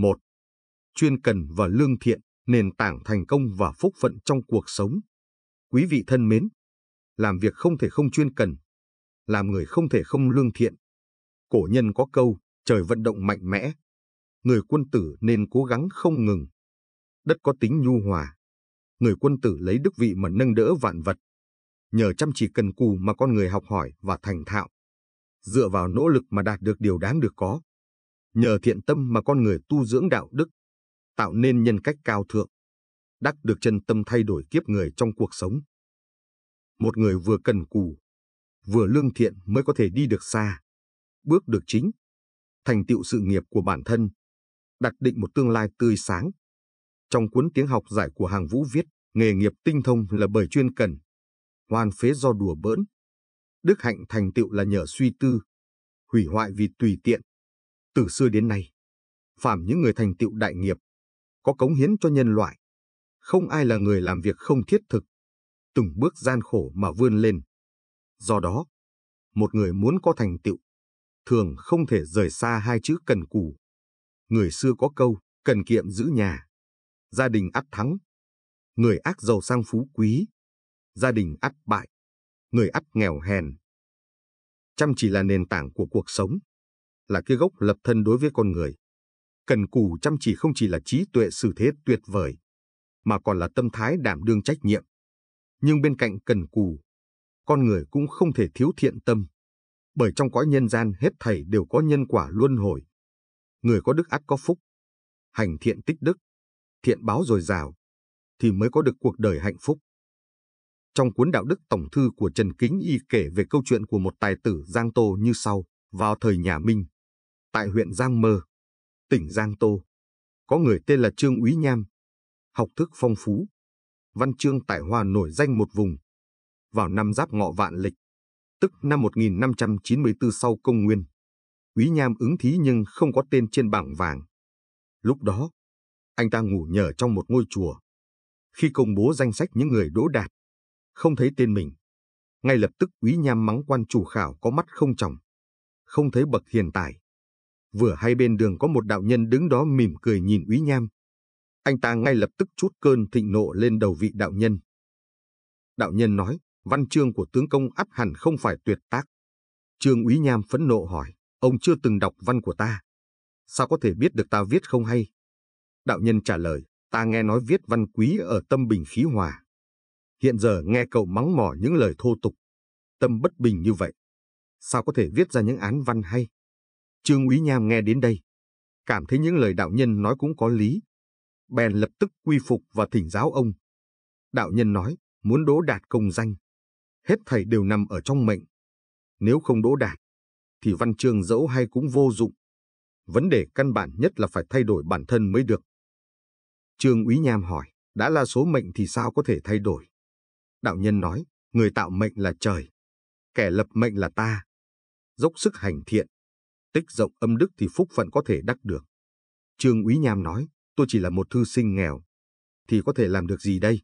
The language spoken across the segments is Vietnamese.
1. Chuyên cần và lương thiện, nền tảng thành công và phúc phận trong cuộc sống. Quý vị thân mến, làm việc không thể không chuyên cần, làm người không thể không lương thiện. Cổ nhân có câu, trời vận động mạnh mẽ, người quân tử nên cố gắng không ngừng. Đất có tính nhu hòa, người quân tử lấy đức vị mà nâng đỡ vạn vật. Nhờ chăm chỉ cần cù mà con người học hỏi và thành thạo. Dựa vào nỗ lực mà đạt được điều đáng được có nhờ thiện tâm mà con người tu dưỡng đạo đức, tạo nên nhân cách cao thượng, đắc được chân tâm thay đổi kiếp người trong cuộc sống. Một người vừa cần cù, vừa lương thiện mới có thể đi được xa, bước được chính, thành tựu sự nghiệp của bản thân, đặt định một tương lai tươi sáng. Trong cuốn tiếng học giải của Hàng Vũ viết, nghề nghiệp tinh thông là bởi chuyên cần, hoàn phế do đùa bỡn. Đức hạnh thành tựu là nhờ suy tư, hủy hoại vì tùy tiện, từ xưa đến nay, phạm những người thành tựu đại nghiệp, có cống hiến cho nhân loại, không ai là người làm việc không thiết thực, từng bước gian khổ mà vươn lên. Do đó, một người muốn có thành tựu, thường không thể rời xa hai chữ cần cù. Người xưa có câu, cần kiệm giữ nhà, gia đình ắt thắng. Người ác giàu sang phú quý, gia đình ắt bại, người ắt nghèo hèn. Chăm chỉ là nền tảng của cuộc sống là cái gốc lập thân đối với con người. Cần cù chăm chỉ không chỉ là trí tuệ xử thế tuyệt vời, mà còn là tâm thái đảm đương trách nhiệm. Nhưng bên cạnh cần cù, con người cũng không thể thiếu thiện tâm, bởi trong cõi nhân gian hết thảy đều có nhân quả luân hồi. Người có đức ác có phúc, hành thiện tích đức, thiện báo dồi dào, thì mới có được cuộc đời hạnh phúc. Trong cuốn đạo đức tổng thư của Trần Kính Y kể về câu chuyện của một tài tử Giang Tô như sau, vào thời nhà Minh tại huyện Giang Mơ, tỉnh Giang Tô, có người tên là Trương Úy Nham, học thức phong phú, văn chương tài Hoa nổi danh một vùng. Vào năm giáp ngọ vạn lịch, tức năm 1594 sau công nguyên, Úy Nham ứng thí nhưng không có tên trên bảng vàng. Lúc đó, anh ta ngủ nhờ trong một ngôi chùa. Khi công bố danh sách những người đỗ đạt, không thấy tên mình. Ngay lập tức Úy Nham mắng quan chủ khảo có mắt không tròng, không thấy bậc hiền tài vừa hai bên đường có một đạo nhân đứng đó mỉm cười nhìn Úy Nham. Anh ta ngay lập tức chút cơn thịnh nộ lên đầu vị đạo nhân. Đạo nhân nói, văn chương của tướng công áp hẳn không phải tuyệt tác. Trương Úy Nham phẫn nộ hỏi, ông chưa từng đọc văn của ta. Sao có thể biết được ta viết không hay? Đạo nhân trả lời, ta nghe nói viết văn quý ở tâm bình khí hòa. Hiện giờ nghe cậu mắng mỏ những lời thô tục. Tâm bất bình như vậy. Sao có thể viết ra những án văn hay? Trương Úy Nham nghe đến đây, cảm thấy những lời đạo nhân nói cũng có lý. Bèn lập tức quy phục và thỉnh giáo ông. Đạo nhân nói, muốn đỗ đạt công danh, hết thầy đều nằm ở trong mệnh. Nếu không đỗ đạt, thì văn chương dẫu hay cũng vô dụng. Vấn đề căn bản nhất là phải thay đổi bản thân mới được. Trương Úy Nham hỏi, đã là số mệnh thì sao có thể thay đổi? Đạo nhân nói, người tạo mệnh là trời, kẻ lập mệnh là ta. Dốc sức hành thiện, tích rộng âm đức thì phúc phận có thể đắc được. Trương Úy Nham nói, tôi chỉ là một thư sinh nghèo, thì có thể làm được gì đây?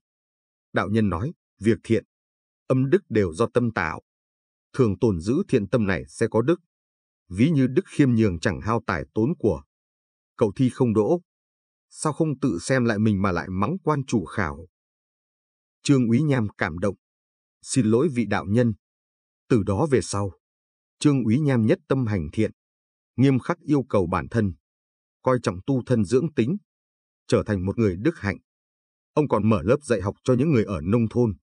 Đạo nhân nói, việc thiện, âm đức đều do tâm tạo. Thường tồn giữ thiện tâm này sẽ có đức. Ví như đức khiêm nhường chẳng hao tài tốn của. Cậu thi không đỗ. Sao không tự xem lại mình mà lại mắng quan chủ khảo? Trương Úy Nham cảm động. Xin lỗi vị đạo nhân. Từ đó về sau, Trương Úy Nham nhất tâm hành thiện, nghiêm khắc yêu cầu bản thân, coi trọng tu thân dưỡng tính, trở thành một người đức hạnh. Ông còn mở lớp dạy học cho những người ở nông thôn,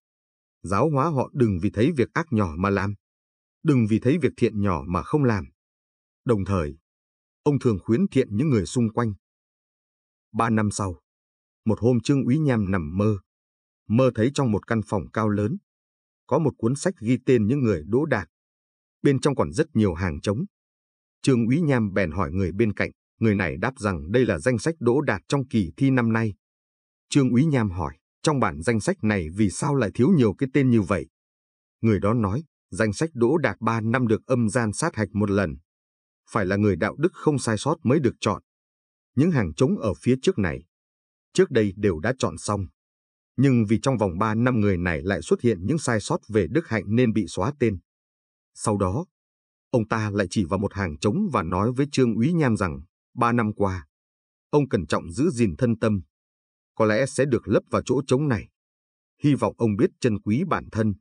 giáo hóa họ đừng vì thấy việc ác nhỏ mà làm, đừng vì thấy việc thiện nhỏ mà không làm. Đồng thời, ông thường khuyến thiện những người xung quanh. Ba năm sau, một hôm Trương Úy Nham nằm mơ, mơ thấy trong một căn phòng cao lớn, có một cuốn sách ghi tên những người đỗ đạt. Bên trong còn rất nhiều hàng trống. Trương Úy Nham bèn hỏi người bên cạnh, người này đáp rằng đây là danh sách đỗ đạt trong kỳ thi năm nay. Trương Úy Nham hỏi, trong bản danh sách này vì sao lại thiếu nhiều cái tên như vậy? Người đó nói, danh sách đỗ đạt 3 năm được âm gian sát hạch một lần. Phải là người đạo đức không sai sót mới được chọn. Những hàng trống ở phía trước này, trước đây đều đã chọn xong. Nhưng vì trong vòng 3 năm người này lại xuất hiện những sai sót về đức hạnh nên bị xóa tên. Sau đó, Ông ta lại chỉ vào một hàng trống và nói với Trương Úy Nham rằng, ba năm qua, ông cẩn trọng giữ gìn thân tâm. Có lẽ sẽ được lấp vào chỗ trống này. Hy vọng ông biết trân quý bản thân.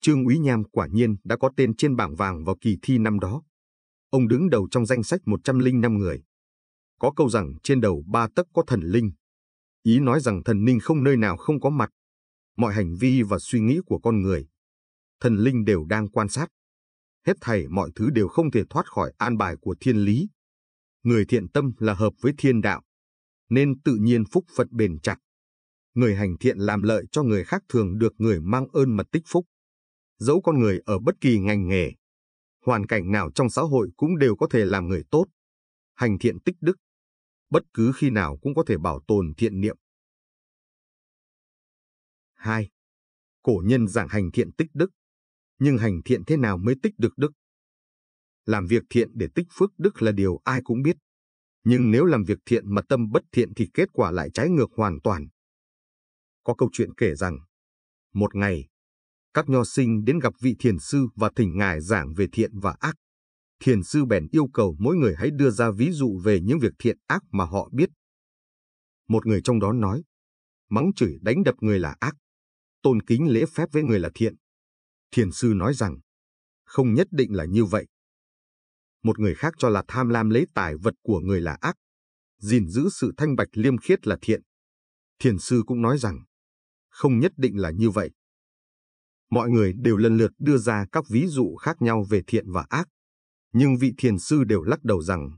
Trương Úy Nham quả nhiên đã có tên trên bảng vàng vào kỳ thi năm đó. Ông đứng đầu trong danh sách 105 người. Có câu rằng trên đầu ba tấc có thần linh. Ý nói rằng thần linh không nơi nào không có mặt. Mọi hành vi và suy nghĩ của con người. Thần linh đều đang quan sát, hết thảy mọi thứ đều không thể thoát khỏi an bài của thiên lý. Người thiện tâm là hợp với thiên đạo, nên tự nhiên phúc Phật bền chặt. Người hành thiện làm lợi cho người khác thường được người mang ơn mật tích phúc. Dẫu con người ở bất kỳ ngành nghề, hoàn cảnh nào trong xã hội cũng đều có thể làm người tốt. Hành thiện tích đức, bất cứ khi nào cũng có thể bảo tồn thiện niệm. 2. Cổ nhân giảng hành thiện tích đức nhưng hành thiện thế nào mới tích được đức? Làm việc thiện để tích phước đức là điều ai cũng biết. Nhưng nếu làm việc thiện mà tâm bất thiện thì kết quả lại trái ngược hoàn toàn. Có câu chuyện kể rằng, một ngày, các nho sinh đến gặp vị thiền sư và thỉnh ngài giảng về thiện và ác. Thiền sư bèn yêu cầu mỗi người hãy đưa ra ví dụ về những việc thiện ác mà họ biết. Một người trong đó nói, mắng chửi đánh đập người là ác, tôn kính lễ phép với người là thiện thiền sư nói rằng, không nhất định là như vậy. Một người khác cho là tham lam lấy tài vật của người là ác, gìn giữ sự thanh bạch liêm khiết là thiện. Thiền sư cũng nói rằng, không nhất định là như vậy. Mọi người đều lần lượt đưa ra các ví dụ khác nhau về thiện và ác, nhưng vị thiền sư đều lắc đầu rằng,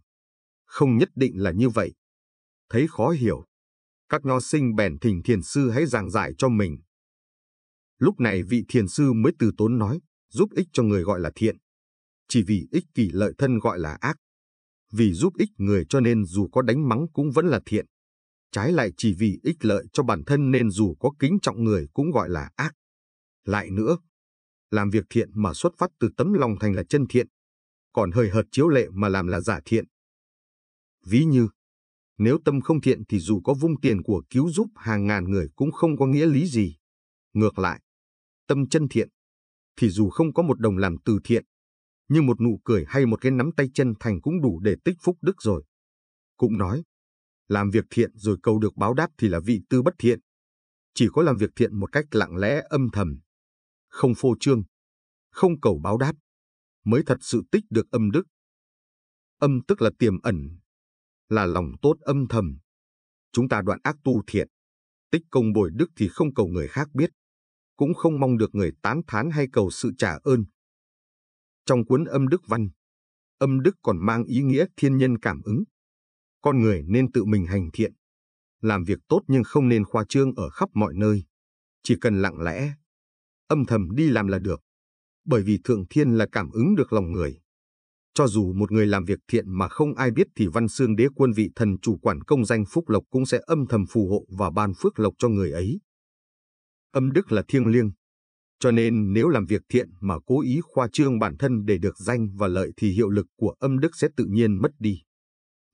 không nhất định là như vậy. Thấy khó hiểu, các nho sinh bèn thỉnh thiền sư hãy giảng giải cho mình Lúc này vị thiền sư mới từ tốn nói, giúp ích cho người gọi là thiện. Chỉ vì ích kỷ lợi thân gọi là ác. Vì giúp ích người cho nên dù có đánh mắng cũng vẫn là thiện. Trái lại chỉ vì ích lợi cho bản thân nên dù có kính trọng người cũng gọi là ác. Lại nữa, làm việc thiện mà xuất phát từ tấm lòng thành là chân thiện, còn hơi hợt chiếu lệ mà làm là giả thiện. Ví như, nếu tâm không thiện thì dù có vung tiền của cứu giúp hàng ngàn người cũng không có nghĩa lý gì. Ngược lại, tâm chân thiện, thì dù không có một đồng làm từ thiện, nhưng một nụ cười hay một cái nắm tay chân thành cũng đủ để tích phúc đức rồi. Cũng nói, làm việc thiện rồi cầu được báo đáp thì là vị tư bất thiện. Chỉ có làm việc thiện một cách lặng lẽ âm thầm, không phô trương, không cầu báo đáp, mới thật sự tích được âm đức. Âm tức là tiềm ẩn, là lòng tốt âm thầm. Chúng ta đoạn ác tu thiện, tích công bồi đức thì không cầu người khác biết cũng không mong được người tán thán hay cầu sự trả ơn. Trong cuốn âm đức văn, âm đức còn mang ý nghĩa thiên nhân cảm ứng. Con người nên tự mình hành thiện, làm việc tốt nhưng không nên khoa trương ở khắp mọi nơi. Chỉ cần lặng lẽ, âm thầm đi làm là được, bởi vì thượng thiên là cảm ứng được lòng người. Cho dù một người làm việc thiện mà không ai biết thì văn xương đế quân vị thần chủ quản công danh phúc lộc cũng sẽ âm thầm phù hộ và ban phước lộc cho người ấy âm đức là thiêng liêng. Cho nên nếu làm việc thiện mà cố ý khoa trương bản thân để được danh và lợi thì hiệu lực của âm đức sẽ tự nhiên mất đi.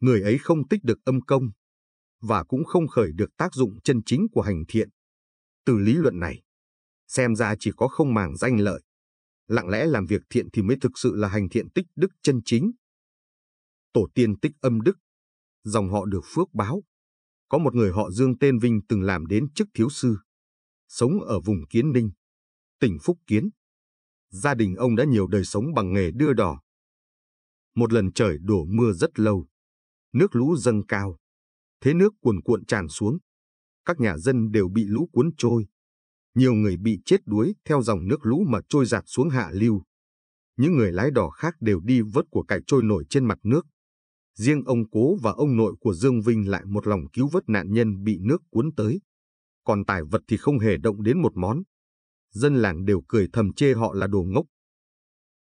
Người ấy không tích được âm công và cũng không khởi được tác dụng chân chính của hành thiện. Từ lý luận này, xem ra chỉ có không màng danh lợi. Lặng lẽ làm việc thiện thì mới thực sự là hành thiện tích đức chân chính. Tổ tiên tích âm đức, dòng họ được phước báo. Có một người họ Dương tên Vinh từng làm đến chức thiếu sư sống ở vùng Kiến Ninh, tỉnh Phúc Kiến. Gia đình ông đã nhiều đời sống bằng nghề đưa đò. Một lần trời đổ mưa rất lâu, nước lũ dâng cao, thế nước cuồn cuộn tràn xuống. Các nhà dân đều bị lũ cuốn trôi. Nhiều người bị chết đuối theo dòng nước lũ mà trôi giạt xuống hạ lưu. Những người lái đò khác đều đi vớt của cải trôi nổi trên mặt nước. Riêng ông Cố và ông nội của Dương Vinh lại một lòng cứu vớt nạn nhân bị nước cuốn tới còn tài vật thì không hề động đến một món. Dân làng đều cười thầm chê họ là đồ ngốc.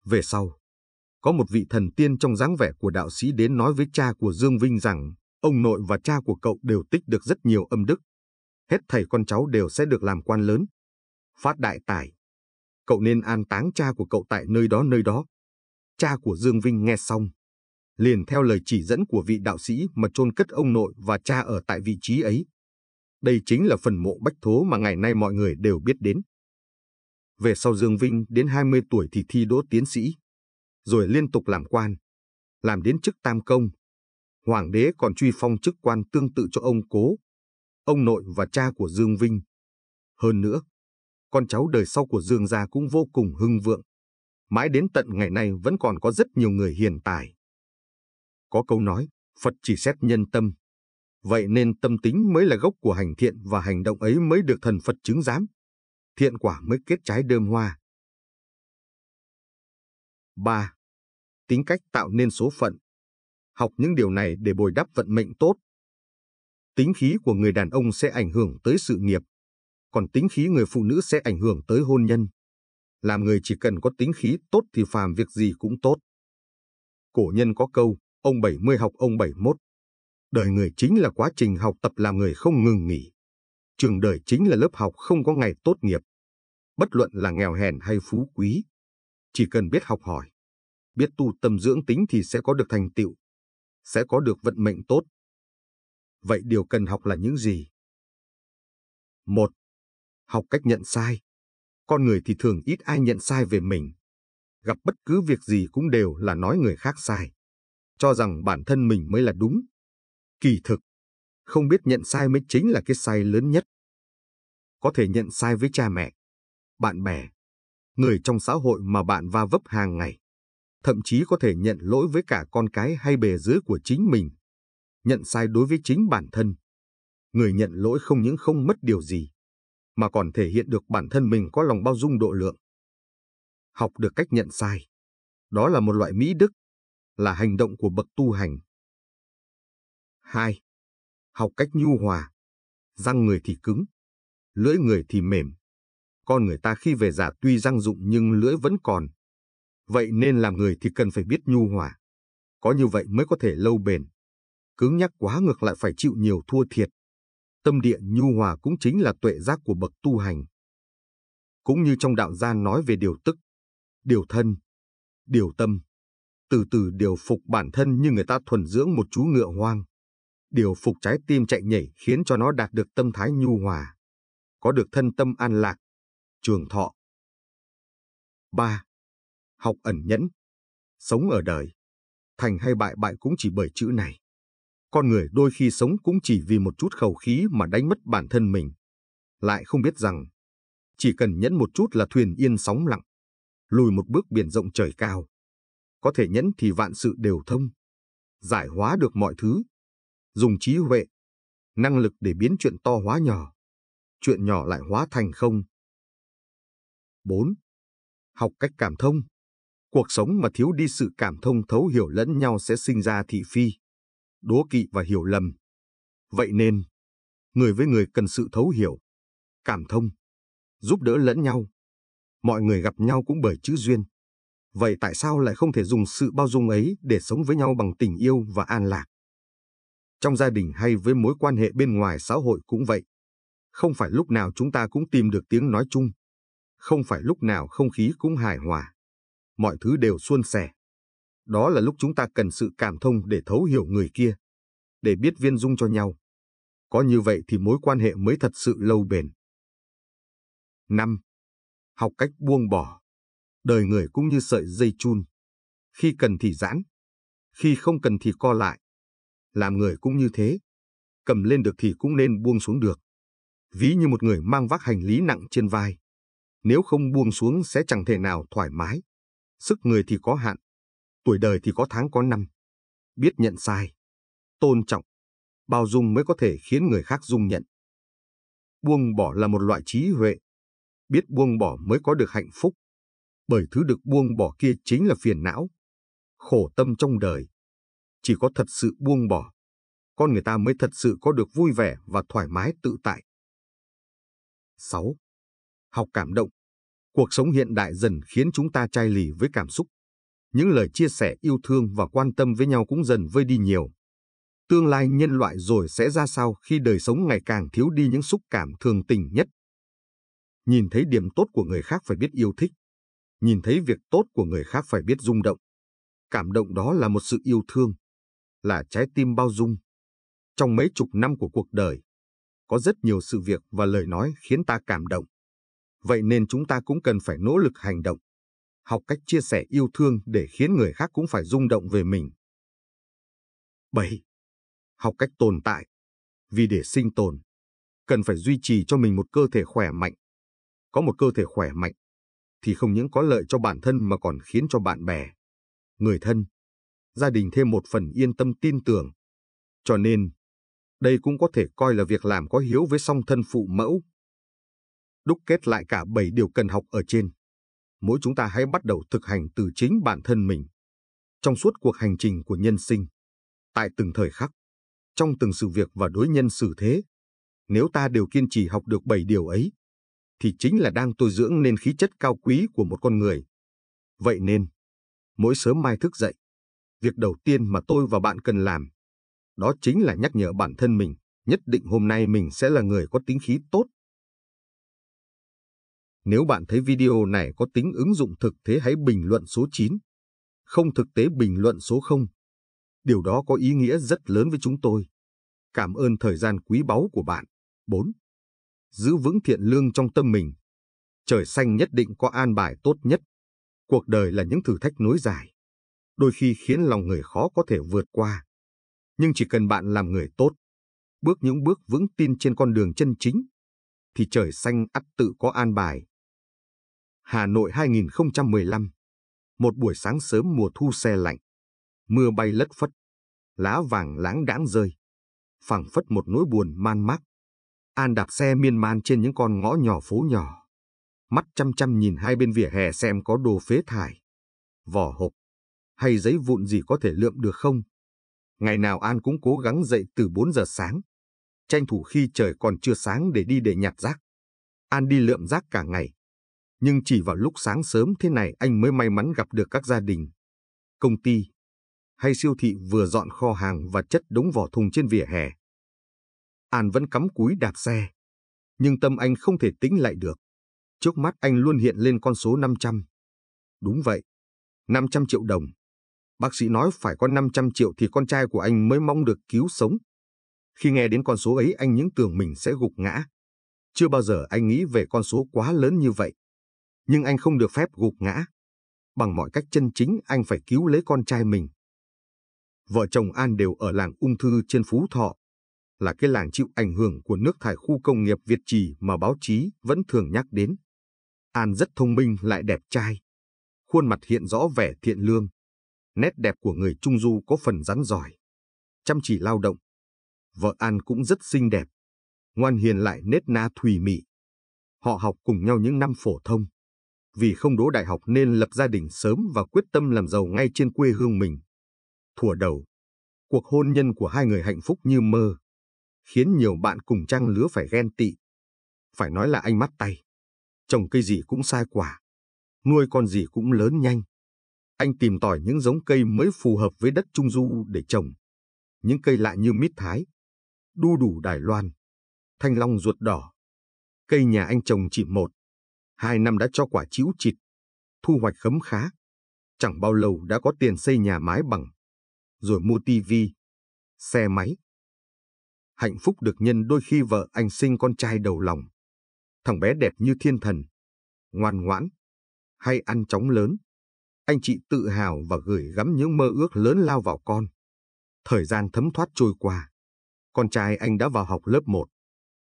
Về sau, có một vị thần tiên trong dáng vẻ của đạo sĩ đến nói với cha của Dương Vinh rằng ông nội và cha của cậu đều tích được rất nhiều âm đức. Hết thầy con cháu đều sẽ được làm quan lớn. Phát đại tài. Cậu nên an táng cha của cậu tại nơi đó nơi đó. Cha của Dương Vinh nghe xong. Liền theo lời chỉ dẫn của vị đạo sĩ mà chôn cất ông nội và cha ở tại vị trí ấy. Đây chính là phần mộ bách thố mà ngày nay mọi người đều biết đến. Về sau Dương Vinh đến 20 tuổi thì thi đỗ tiến sĩ, rồi liên tục làm quan, làm đến chức tam công. Hoàng đế còn truy phong chức quan tương tự cho ông Cố, ông nội và cha của Dương Vinh. Hơn nữa, con cháu đời sau của Dương gia cũng vô cùng hưng vượng. Mãi đến tận ngày nay vẫn còn có rất nhiều người hiền tài. Có câu nói, Phật chỉ xét nhân tâm, Vậy nên tâm tính mới là gốc của hành thiện và hành động ấy mới được thần Phật chứng giám. Thiện quả mới kết trái đơm hoa. 3. Tính cách tạo nên số phận. Học những điều này để bồi đắp vận mệnh tốt. Tính khí của người đàn ông sẽ ảnh hưởng tới sự nghiệp, còn tính khí người phụ nữ sẽ ảnh hưởng tới hôn nhân. Làm người chỉ cần có tính khí tốt thì phàm việc gì cũng tốt. Cổ nhân có câu, ông 70 học ông 71 đời người chính là quá trình học tập làm người không ngừng nghỉ. Trường đời chính là lớp học không có ngày tốt nghiệp. Bất luận là nghèo hèn hay phú quý, chỉ cần biết học hỏi, biết tu tâm dưỡng tính thì sẽ có được thành tựu, sẽ có được vận mệnh tốt. Vậy điều cần học là những gì? một Học cách nhận sai. Con người thì thường ít ai nhận sai về mình. Gặp bất cứ việc gì cũng đều là nói người khác sai. Cho rằng bản thân mình mới là đúng, Kỳ thực, không biết nhận sai mới chính là cái sai lớn nhất. Có thể nhận sai với cha mẹ, bạn bè, người trong xã hội mà bạn va vấp hàng ngày. Thậm chí có thể nhận lỗi với cả con cái hay bề dưới của chính mình. Nhận sai đối với chính bản thân. Người nhận lỗi không những không mất điều gì, mà còn thể hiện được bản thân mình có lòng bao dung độ lượng. Học được cách nhận sai. Đó là một loại mỹ đức, là hành động của bậc tu hành hai Học cách nhu hòa. Răng người thì cứng, lưỡi người thì mềm. Con người ta khi về già tuy răng dụng nhưng lưỡi vẫn còn. Vậy nên làm người thì cần phải biết nhu hòa. Có như vậy mới có thể lâu bền. Cứng nhắc quá ngược lại phải chịu nhiều thua thiệt. Tâm địa nhu hòa cũng chính là tuệ giác của bậc tu hành. Cũng như trong đạo gia nói về điều tức, điều thân, điều tâm. Từ từ điều phục bản thân như người ta thuần dưỡng một chú ngựa hoang điều phục trái tim chạy nhảy khiến cho nó đạt được tâm thái nhu hòa, có được thân tâm an lạc, trường thọ. 3. Học ẩn nhẫn, sống ở đời, thành hay bại bại cũng chỉ bởi chữ này. Con người đôi khi sống cũng chỉ vì một chút khẩu khí mà đánh mất bản thân mình. Lại không biết rằng, chỉ cần nhẫn một chút là thuyền yên sóng lặng, lùi một bước biển rộng trời cao. Có thể nhẫn thì vạn sự đều thông, giải hóa được mọi thứ dùng trí huệ, năng lực để biến chuyện to hóa nhỏ, chuyện nhỏ lại hóa thành không. 4. Học cách cảm thông. Cuộc sống mà thiếu đi sự cảm thông thấu hiểu lẫn nhau sẽ sinh ra thị phi, đố kỵ và hiểu lầm. Vậy nên, người với người cần sự thấu hiểu, cảm thông, giúp đỡ lẫn nhau. Mọi người gặp nhau cũng bởi chữ duyên. Vậy tại sao lại không thể dùng sự bao dung ấy để sống với nhau bằng tình yêu và an lạc? trong gia đình hay với mối quan hệ bên ngoài xã hội cũng vậy. Không phải lúc nào chúng ta cũng tìm được tiếng nói chung. Không phải lúc nào không khí cũng hài hòa. Mọi thứ đều suôn sẻ. Đó là lúc chúng ta cần sự cảm thông để thấu hiểu người kia, để biết viên dung cho nhau. Có như vậy thì mối quan hệ mới thật sự lâu bền. 5. Học cách buông bỏ. Đời người cũng như sợi dây chun. Khi cần thì giãn, khi không cần thì co lại làm người cũng như thế. Cầm lên được thì cũng nên buông xuống được. Ví như một người mang vác hành lý nặng trên vai. Nếu không buông xuống sẽ chẳng thể nào thoải mái. Sức người thì có hạn, tuổi đời thì có tháng có năm. Biết nhận sai, tôn trọng, bao dung mới có thể khiến người khác dung nhận. Buông bỏ là một loại trí huệ. Biết buông bỏ mới có được hạnh phúc. Bởi thứ được buông bỏ kia chính là phiền não, khổ tâm trong đời, chỉ có thật sự buông bỏ, con người ta mới thật sự có được vui vẻ và thoải mái tự tại. 6. Học cảm động Cuộc sống hiện đại dần khiến chúng ta chai lì với cảm xúc. Những lời chia sẻ yêu thương và quan tâm với nhau cũng dần vơi đi nhiều. Tương lai nhân loại rồi sẽ ra sao khi đời sống ngày càng thiếu đi những xúc cảm thường tình nhất? Nhìn thấy điểm tốt của người khác phải biết yêu thích. Nhìn thấy việc tốt của người khác phải biết rung động. Cảm động đó là một sự yêu thương là trái tim bao dung. Trong mấy chục năm của cuộc đời, có rất nhiều sự việc và lời nói khiến ta cảm động. Vậy nên chúng ta cũng cần phải nỗ lực hành động, học cách chia sẻ yêu thương để khiến người khác cũng phải rung động về mình. 7. Học cách tồn tại. Vì để sinh tồn, cần phải duy trì cho mình một cơ thể khỏe mạnh. Có một cơ thể khỏe mạnh thì không những có lợi cho bản thân mà còn khiến cho bạn bè, người thân, gia đình thêm một phần yên tâm tin tưởng. Cho nên, đây cũng có thể coi là việc làm có hiếu với song thân phụ mẫu. Đúc kết lại cả 7 điều cần học ở trên. Mỗi chúng ta hãy bắt đầu thực hành từ chính bản thân mình. Trong suốt cuộc hành trình của nhân sinh, tại từng thời khắc, trong từng sự việc và đối nhân xử thế, nếu ta đều kiên trì học được 7 điều ấy, thì chính là đang tôi dưỡng nên khí chất cao quý của một con người. Vậy nên, mỗi sớm mai thức dậy, Việc đầu tiên mà tôi và bạn cần làm, đó chính là nhắc nhở bản thân mình, nhất định hôm nay mình sẽ là người có tính khí tốt. Nếu bạn thấy video này có tính ứng dụng thực thế hãy bình luận số 9, không thực tế bình luận số 0. Điều đó có ý nghĩa rất lớn với chúng tôi. Cảm ơn thời gian quý báu của bạn. 4. Giữ vững thiện lương trong tâm mình. Trời xanh nhất định có an bài tốt nhất. Cuộc đời là những thử thách nối dài đôi khi khiến lòng người khó có thể vượt qua. Nhưng chỉ cần bạn làm người tốt, bước những bước vững tin trên con đường chân chính, thì trời xanh ắt tự có an bài. Hà Nội 2015 Một buổi sáng sớm mùa thu xe lạnh, mưa bay lất phất, lá vàng láng đãng rơi, phẳng phất một nỗi buồn man mác. An đạp xe miên man trên những con ngõ nhỏ phố nhỏ, mắt chăm chăm nhìn hai bên vỉa hè xem có đồ phế thải, vỏ hộp, hay giấy vụn gì có thể lượm được không. Ngày nào An cũng cố gắng dậy từ 4 giờ sáng, tranh thủ khi trời còn chưa sáng để đi để nhặt rác. An đi lượm rác cả ngày, nhưng chỉ vào lúc sáng sớm thế này anh mới may mắn gặp được các gia đình, công ty hay siêu thị vừa dọn kho hàng và chất đống vỏ thùng trên vỉa hè. An vẫn cắm cúi đạp xe, nhưng tâm anh không thể tính lại được. Trước mắt anh luôn hiện lên con số 500. Đúng vậy, 500 triệu đồng. Bác sĩ nói phải có 500 triệu thì con trai của anh mới mong được cứu sống. Khi nghe đến con số ấy anh những tưởng mình sẽ gục ngã. Chưa bao giờ anh nghĩ về con số quá lớn như vậy. Nhưng anh không được phép gục ngã. Bằng mọi cách chân chính anh phải cứu lấy con trai mình. Vợ chồng An đều ở làng ung thư trên Phú Thọ, là cái làng chịu ảnh hưởng của nước thải khu công nghiệp Việt Trì mà báo chí vẫn thường nhắc đến. An rất thông minh lại đẹp trai. Khuôn mặt hiện rõ vẻ thiện lương. Nét đẹp của người Trung Du có phần rắn giỏi, chăm chỉ lao động. Vợ An cũng rất xinh đẹp, ngoan hiền lại nết na thùy mị. Họ học cùng nhau những năm phổ thông. Vì không đỗ đại học nên lập gia đình sớm và quyết tâm làm giàu ngay trên quê hương mình. Thủa đầu, cuộc hôn nhân của hai người hạnh phúc như mơ, khiến nhiều bạn cùng trang lứa phải ghen tị. Phải nói là anh mắt tay. Trồng cây gì cũng sai quả, nuôi con gì cũng lớn nhanh. Anh tìm tỏi những giống cây mới phù hợp với đất Trung Du để trồng. Những cây lạ như mít Thái, đu đủ Đài Loan, thanh long ruột đỏ. Cây nhà anh trồng chỉ một, hai năm đã cho quả chĩu chịt, thu hoạch khấm khá. Chẳng bao lâu đã có tiền xây nhà mái bằng, rồi mua tivi, xe máy. Hạnh phúc được nhân đôi khi vợ anh sinh con trai đầu lòng. Thằng bé đẹp như thiên thần, ngoan ngoãn, hay ăn chóng lớn, anh chị tự hào và gửi gắm những mơ ước lớn lao vào con. Thời gian thấm thoát trôi qua. Con trai anh đã vào học lớp 1,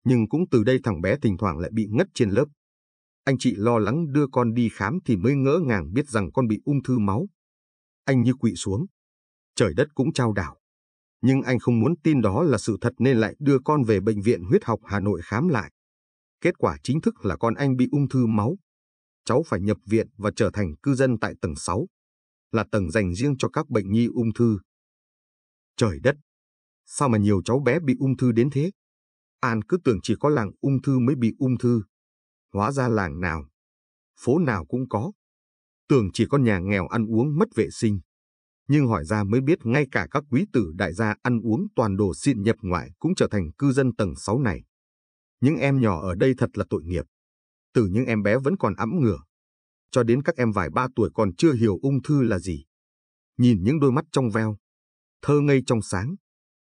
nhưng cũng từ đây thằng bé thỉnh thoảng lại bị ngất trên lớp. Anh chị lo lắng đưa con đi khám thì mới ngỡ ngàng biết rằng con bị ung thư máu. Anh như quỵ xuống. Trời đất cũng trao đảo. Nhưng anh không muốn tin đó là sự thật nên lại đưa con về Bệnh viện Huyết học Hà Nội khám lại. Kết quả chính thức là con anh bị ung thư máu cháu phải nhập viện và trở thành cư dân tại tầng 6, là tầng dành riêng cho các bệnh nhi ung thư. Trời đất, sao mà nhiều cháu bé bị ung thư đến thế? An cứ tưởng chỉ có làng ung thư mới bị ung thư. Hóa ra làng nào, phố nào cũng có. Tưởng chỉ có nhà nghèo ăn uống mất vệ sinh. Nhưng hỏi ra mới biết ngay cả các quý tử đại gia ăn uống toàn đồ xịn nhập ngoại cũng trở thành cư dân tầng 6 này. Những em nhỏ ở đây thật là tội nghiệp từ những em bé vẫn còn ẵm ngửa, cho đến các em vài ba tuổi còn chưa hiểu ung thư là gì. Nhìn những đôi mắt trong veo, thơ ngây trong sáng,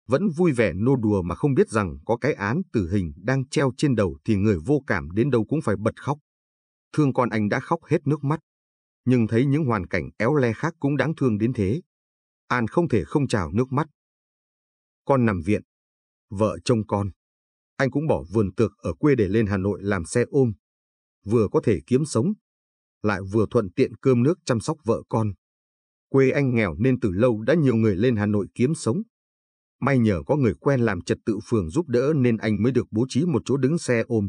vẫn vui vẻ nô đùa mà không biết rằng có cái án tử hình đang treo trên đầu thì người vô cảm đến đâu cũng phải bật khóc. Thương con anh đã khóc hết nước mắt, nhưng thấy những hoàn cảnh éo le khác cũng đáng thương đến thế. An không thể không trào nước mắt. Con nằm viện, vợ chồng con. Anh cũng bỏ vườn tược ở quê để lên Hà Nội làm xe ôm vừa có thể kiếm sống, lại vừa thuận tiện cơm nước chăm sóc vợ con. Quê anh nghèo nên từ lâu đã nhiều người lên Hà Nội kiếm sống. May nhờ có người quen làm trật tự phường giúp đỡ nên anh mới được bố trí một chỗ đứng xe ôm.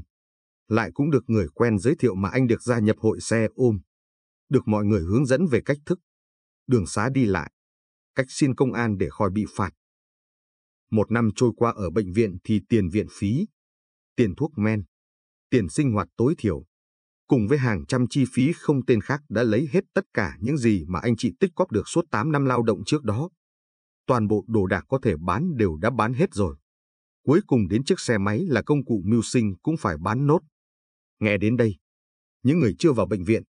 Lại cũng được người quen giới thiệu mà anh được gia nhập hội xe ôm. Được mọi người hướng dẫn về cách thức, đường xá đi lại, cách xin công an để khỏi bị phạt. Một năm trôi qua ở bệnh viện thì tiền viện phí, tiền thuốc men, tiền sinh hoạt tối thiểu, cùng với hàng trăm chi phí không tên khác đã lấy hết tất cả những gì mà anh chị tích góp được suốt 8 năm lao động trước đó. Toàn bộ đồ đạc có thể bán đều đã bán hết rồi. Cuối cùng đến chiếc xe máy là công cụ mưu sinh cũng phải bán nốt. Nghe đến đây, những người chưa vào bệnh viện,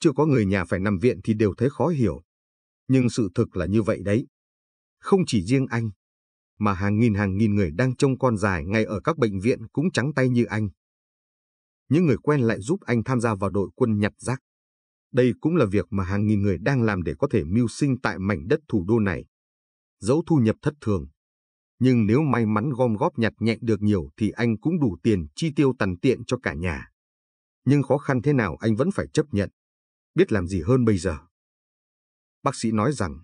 chưa có người nhà phải nằm viện thì đều thấy khó hiểu. Nhưng sự thực là như vậy đấy. Không chỉ riêng anh, mà hàng nghìn hàng nghìn người đang trông con dài ngay ở các bệnh viện cũng trắng tay như anh những người quen lại giúp anh tham gia vào đội quân nhặt rác. Đây cũng là việc mà hàng nghìn người đang làm để có thể mưu sinh tại mảnh đất thủ đô này. Dẫu thu nhập thất thường, nhưng nếu may mắn gom góp nhặt nhạnh được nhiều thì anh cũng đủ tiền chi tiêu tằn tiện cho cả nhà. Nhưng khó khăn thế nào anh vẫn phải chấp nhận. Biết làm gì hơn bây giờ. Bác sĩ nói rằng,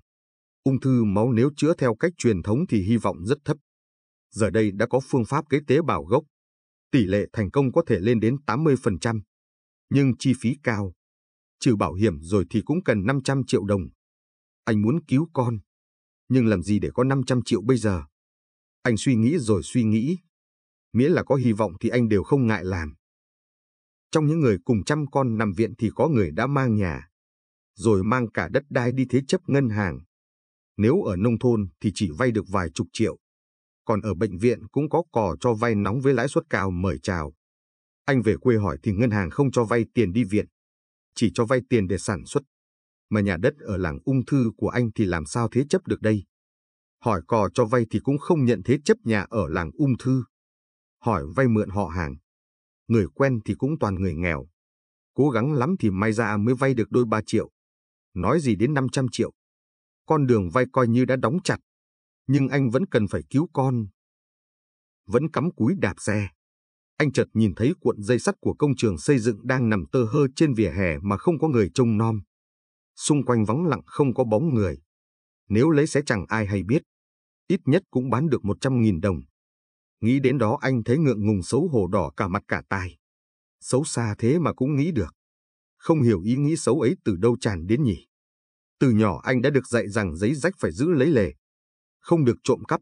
ung thư máu nếu chữa theo cách truyền thống thì hy vọng rất thấp. Giờ đây đã có phương pháp cấy tế bào gốc, tỷ lệ thành công có thể lên đến 80%, nhưng chi phí cao. Trừ bảo hiểm rồi thì cũng cần 500 triệu đồng. Anh muốn cứu con, nhưng làm gì để có 500 triệu bây giờ? Anh suy nghĩ rồi suy nghĩ. Miễn là có hy vọng thì anh đều không ngại làm. Trong những người cùng chăm con nằm viện thì có người đã mang nhà, rồi mang cả đất đai đi thế chấp ngân hàng. Nếu ở nông thôn thì chỉ vay được vài chục triệu còn ở bệnh viện cũng có cò cho vay nóng với lãi suất cao mời chào. Anh về quê hỏi thì ngân hàng không cho vay tiền đi viện, chỉ cho vay tiền để sản xuất. Mà nhà đất ở làng ung thư của anh thì làm sao thế chấp được đây? Hỏi cò cho vay thì cũng không nhận thế chấp nhà ở làng ung thư. Hỏi vay mượn họ hàng. Người quen thì cũng toàn người nghèo. Cố gắng lắm thì may ra mới vay được đôi ba triệu. Nói gì đến 500 triệu. Con đường vay coi như đã đóng chặt nhưng anh vẫn cần phải cứu con. Vẫn cắm cúi đạp xe. Anh chợt nhìn thấy cuộn dây sắt của công trường xây dựng đang nằm tơ hơ trên vỉa hè mà không có người trông nom. Xung quanh vắng lặng không có bóng người. Nếu lấy sẽ chẳng ai hay biết. Ít nhất cũng bán được 100.000 đồng. Nghĩ đến đó anh thấy ngượng ngùng xấu hổ đỏ cả mặt cả tai. Xấu xa thế mà cũng nghĩ được. Không hiểu ý nghĩ xấu ấy từ đâu tràn đến nhỉ. Từ nhỏ anh đã được dạy rằng giấy rách phải giữ lấy lề, không được trộm cắp.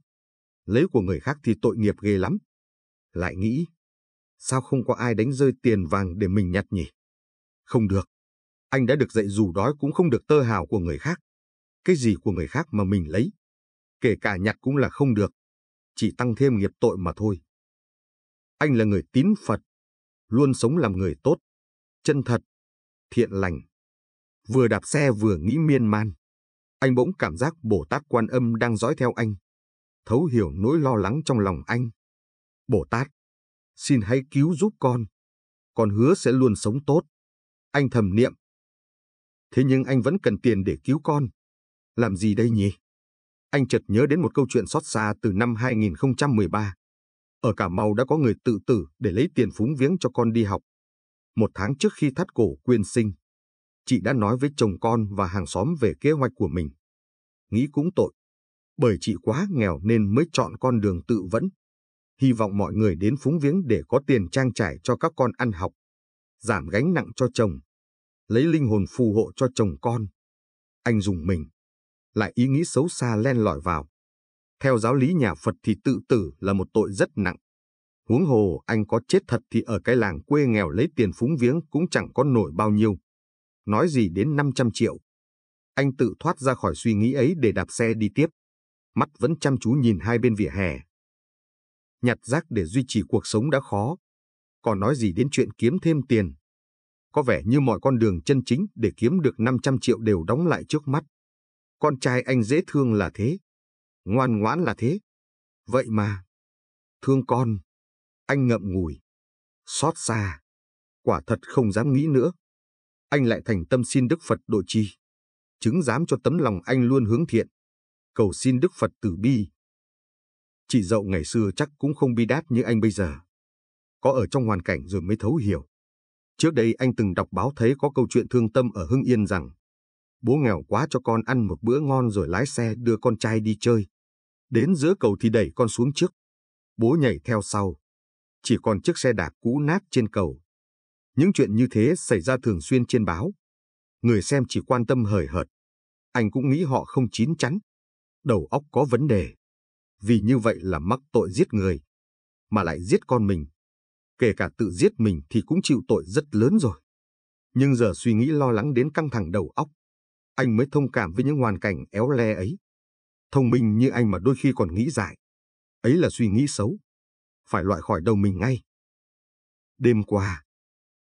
Lấy của người khác thì tội nghiệp ghê lắm. Lại nghĩ, sao không có ai đánh rơi tiền vàng để mình nhặt nhỉ? Không được. Anh đã được dạy dù đói cũng không được tơ hào của người khác. Cái gì của người khác mà mình lấy? Kể cả nhặt cũng là không được. Chỉ tăng thêm nghiệp tội mà thôi. Anh là người tín Phật, luôn sống làm người tốt, chân thật, thiện lành. Vừa đạp xe vừa nghĩ miên man anh bỗng cảm giác Bồ Tát Quan Âm đang dõi theo anh, thấu hiểu nỗi lo lắng trong lòng anh. Bồ Tát, xin hãy cứu giúp con, con hứa sẽ luôn sống tốt. Anh thầm niệm. Thế nhưng anh vẫn cần tiền để cứu con. Làm gì đây nhỉ? Anh chợt nhớ đến một câu chuyện xót xa từ năm 2013. Ở Cà Mau đã có người tự tử để lấy tiền phúng viếng cho con đi học. Một tháng trước khi thắt cổ quyên sinh, chị đã nói với chồng con và hàng xóm về kế hoạch của mình. Nghĩ cũng tội, bởi chị quá nghèo nên mới chọn con đường tự vẫn. Hy vọng mọi người đến phúng viếng để có tiền trang trải cho các con ăn học, giảm gánh nặng cho chồng, lấy linh hồn phù hộ cho chồng con. Anh dùng mình, lại ý nghĩ xấu xa len lỏi vào. Theo giáo lý nhà Phật thì tự tử là một tội rất nặng. Huống hồ anh có chết thật thì ở cái làng quê nghèo lấy tiền phúng viếng cũng chẳng có nổi bao nhiêu nói gì đến 500 triệu. Anh tự thoát ra khỏi suy nghĩ ấy để đạp xe đi tiếp. Mắt vẫn chăm chú nhìn hai bên vỉa hè. Nhặt rác để duy trì cuộc sống đã khó. Còn nói gì đến chuyện kiếm thêm tiền. Có vẻ như mọi con đường chân chính để kiếm được 500 triệu đều đóng lại trước mắt. Con trai anh dễ thương là thế. Ngoan ngoãn là thế. Vậy mà. Thương con. Anh ngậm ngùi. Xót xa. Quả thật không dám nghĩ nữa anh lại thành tâm xin Đức Phật độ trì, chứng giám cho tấm lòng anh luôn hướng thiện, cầu xin Đức Phật từ bi. Chị dậu ngày xưa chắc cũng không bi đát như anh bây giờ. Có ở trong hoàn cảnh rồi mới thấu hiểu. Trước đây anh từng đọc báo thấy có câu chuyện thương tâm ở Hưng Yên rằng bố nghèo quá cho con ăn một bữa ngon rồi lái xe đưa con trai đi chơi. Đến giữa cầu thì đẩy con xuống trước. Bố nhảy theo sau. Chỉ còn chiếc xe đạp cũ nát trên cầu những chuyện như thế xảy ra thường xuyên trên báo. Người xem chỉ quan tâm hời hợt. Anh cũng nghĩ họ không chín chắn. Đầu óc có vấn đề. Vì như vậy là mắc tội giết người. Mà lại giết con mình. Kể cả tự giết mình thì cũng chịu tội rất lớn rồi. Nhưng giờ suy nghĩ lo lắng đến căng thẳng đầu óc. Anh mới thông cảm với những hoàn cảnh éo le ấy. Thông minh như anh mà đôi khi còn nghĩ dại. Ấy là suy nghĩ xấu. Phải loại khỏi đầu mình ngay. Đêm qua,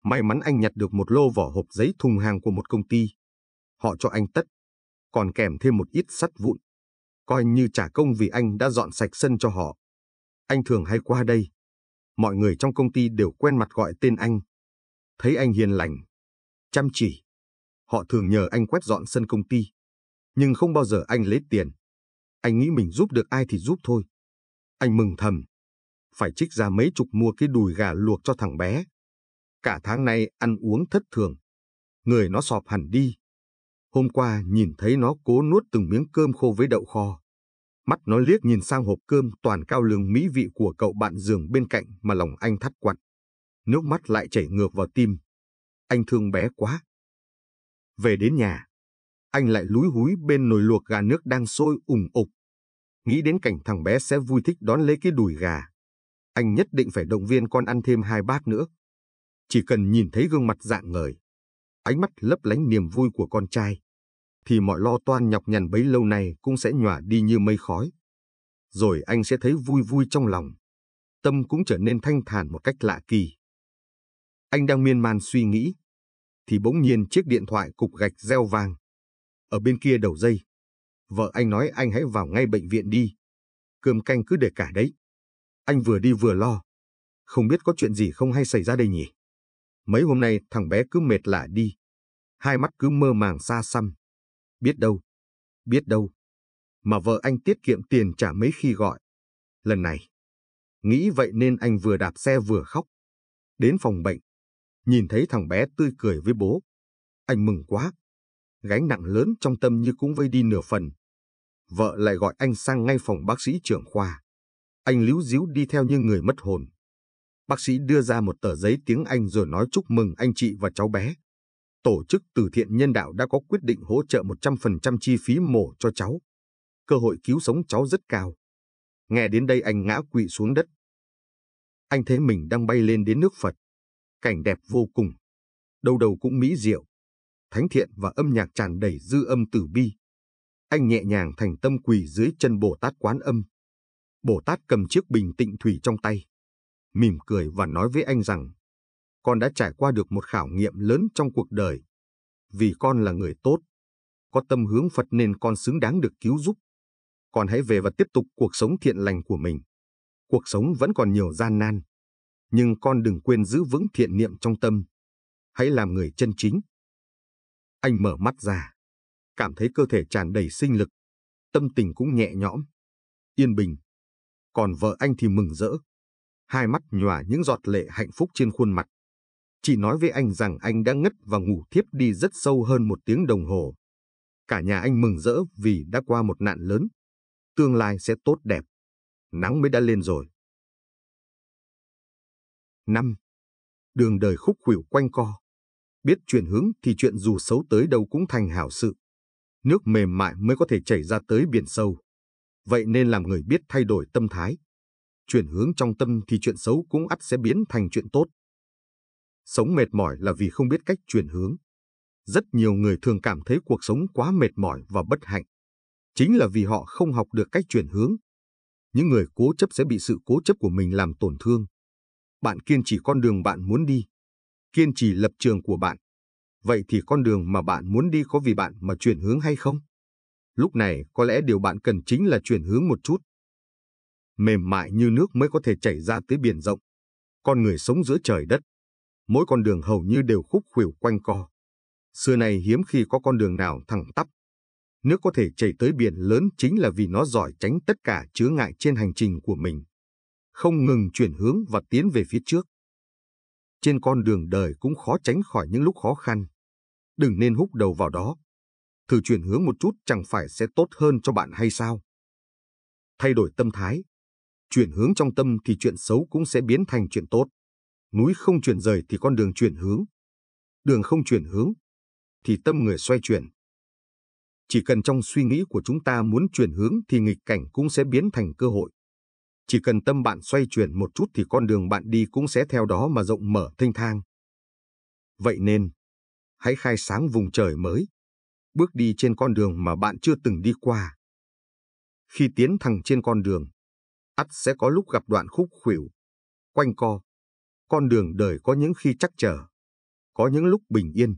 May mắn anh nhặt được một lô vỏ hộp giấy thùng hàng của một công ty. Họ cho anh tất, còn kèm thêm một ít sắt vụn. Coi như trả công vì anh đã dọn sạch sân cho họ. Anh thường hay qua đây. Mọi người trong công ty đều quen mặt gọi tên anh. Thấy anh hiền lành, chăm chỉ. Họ thường nhờ anh quét dọn sân công ty. Nhưng không bao giờ anh lấy tiền. Anh nghĩ mình giúp được ai thì giúp thôi. Anh mừng thầm. Phải trích ra mấy chục mua cái đùi gà luộc cho thằng bé. Cả tháng nay ăn uống thất thường. Người nó sọp hẳn đi. Hôm qua nhìn thấy nó cố nuốt từng miếng cơm khô với đậu kho. Mắt nó liếc nhìn sang hộp cơm toàn cao lương mỹ vị của cậu bạn giường bên cạnh mà lòng anh thắt quặn. Nước mắt lại chảy ngược vào tim. Anh thương bé quá. Về đến nhà, anh lại lúi húi bên nồi luộc gà nước đang sôi ủng ục. Nghĩ đến cảnh thằng bé sẽ vui thích đón lấy cái đùi gà. Anh nhất định phải động viên con ăn thêm hai bát nữa. Chỉ cần nhìn thấy gương mặt dạng ngời, ánh mắt lấp lánh niềm vui của con trai, thì mọi lo toan nhọc nhằn bấy lâu nay cũng sẽ nhòa đi như mây khói. Rồi anh sẽ thấy vui vui trong lòng, tâm cũng trở nên thanh thản một cách lạ kỳ. Anh đang miên man suy nghĩ, thì bỗng nhiên chiếc điện thoại cục gạch reo vang. Ở bên kia đầu dây, vợ anh nói anh hãy vào ngay bệnh viện đi. Cơm canh cứ để cả đấy. Anh vừa đi vừa lo. Không biết có chuyện gì không hay xảy ra đây nhỉ? Mấy hôm nay thằng bé cứ mệt lạ đi. Hai mắt cứ mơ màng xa xăm. Biết đâu, biết đâu. Mà vợ anh tiết kiệm tiền trả mấy khi gọi. Lần này, nghĩ vậy nên anh vừa đạp xe vừa khóc. Đến phòng bệnh, nhìn thấy thằng bé tươi cười với bố. Anh mừng quá. Gánh nặng lớn trong tâm như cũng vây đi nửa phần. Vợ lại gọi anh sang ngay phòng bác sĩ trưởng khoa. Anh líu díu đi theo như người mất hồn. Bác sĩ đưa ra một tờ giấy tiếng Anh rồi nói chúc mừng anh chị và cháu bé. Tổ chức từ thiện nhân đạo đã có quyết định hỗ trợ 100% chi phí mổ cho cháu. Cơ hội cứu sống cháu rất cao. Nghe đến đây anh ngã quỵ xuống đất. Anh thấy mình đang bay lên đến nước Phật. Cảnh đẹp vô cùng. Đầu đầu cũng mỹ diệu. Thánh thiện và âm nhạc tràn đầy dư âm tử bi. Anh nhẹ nhàng thành tâm quỳ dưới chân Bồ Tát quán âm. Bồ Tát cầm chiếc bình tịnh thủy trong tay mỉm cười và nói với anh rằng, con đã trải qua được một khảo nghiệm lớn trong cuộc đời. Vì con là người tốt, có tâm hướng Phật nên con xứng đáng được cứu giúp. Con hãy về và tiếp tục cuộc sống thiện lành của mình. Cuộc sống vẫn còn nhiều gian nan, nhưng con đừng quên giữ vững thiện niệm trong tâm. Hãy làm người chân chính. Anh mở mắt ra, cảm thấy cơ thể tràn đầy sinh lực, tâm tình cũng nhẹ nhõm, yên bình. Còn vợ anh thì mừng rỡ, hai mắt nhòa những giọt lệ hạnh phúc trên khuôn mặt. chị nói với anh rằng anh đã ngất và ngủ thiếp đi rất sâu hơn một tiếng đồng hồ. Cả nhà anh mừng rỡ vì đã qua một nạn lớn. Tương lai sẽ tốt đẹp. Nắng mới đã lên rồi. 5. Đường đời khúc khuỷu quanh co. Biết chuyển hướng thì chuyện dù xấu tới đâu cũng thành hảo sự. Nước mềm mại mới có thể chảy ra tới biển sâu. Vậy nên làm người biết thay đổi tâm thái, chuyển hướng trong tâm thì chuyện xấu cũng ắt sẽ biến thành chuyện tốt. Sống mệt mỏi là vì không biết cách chuyển hướng. Rất nhiều người thường cảm thấy cuộc sống quá mệt mỏi và bất hạnh. Chính là vì họ không học được cách chuyển hướng. Những người cố chấp sẽ bị sự cố chấp của mình làm tổn thương. Bạn kiên trì con đường bạn muốn đi. Kiên trì lập trường của bạn. Vậy thì con đường mà bạn muốn đi có vì bạn mà chuyển hướng hay không? Lúc này có lẽ điều bạn cần chính là chuyển hướng một chút mềm mại như nước mới có thể chảy ra tới biển rộng. Con người sống giữa trời đất, mỗi con đường hầu như đều khúc khuỷu quanh co. Xưa này hiếm khi có con đường nào thẳng tắp. Nước có thể chảy tới biển lớn chính là vì nó giỏi tránh tất cả chứa ngại trên hành trình của mình. Không ngừng chuyển hướng và tiến về phía trước. Trên con đường đời cũng khó tránh khỏi những lúc khó khăn. Đừng nên húc đầu vào đó. Thử chuyển hướng một chút chẳng phải sẽ tốt hơn cho bạn hay sao? Thay đổi tâm thái, chuyển hướng trong tâm thì chuyện xấu cũng sẽ biến thành chuyện tốt. Núi không chuyển rời thì con đường chuyển hướng. Đường không chuyển hướng thì tâm người xoay chuyển. Chỉ cần trong suy nghĩ của chúng ta muốn chuyển hướng thì nghịch cảnh cũng sẽ biến thành cơ hội. Chỉ cần tâm bạn xoay chuyển một chút thì con đường bạn đi cũng sẽ theo đó mà rộng mở thênh thang. Vậy nên, hãy khai sáng vùng trời mới, bước đi trên con đường mà bạn chưa từng đi qua. Khi tiến thẳng trên con đường, ắt sẽ có lúc gặp đoạn khúc khuỷu, quanh co. Con đường đời có những khi chắc trở, có những lúc bình yên,